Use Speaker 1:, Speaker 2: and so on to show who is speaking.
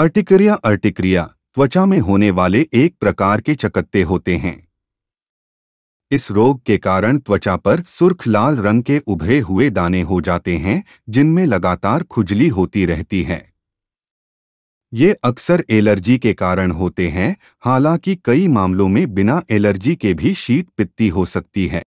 Speaker 1: अर्टिक्रिया अर्टिक्रिया त्वचा में होने वाले एक प्रकार के चकत्ते होते हैं इस रोग के कारण त्वचा पर सुर्ख लाल रंग के उभरे हुए दाने हो जाते हैं जिनमें लगातार खुजली होती रहती है ये अक्सर एलर्जी के कारण होते हैं हालांकि कई मामलों में बिना एलर्जी के भी शीत पित्ती हो सकती है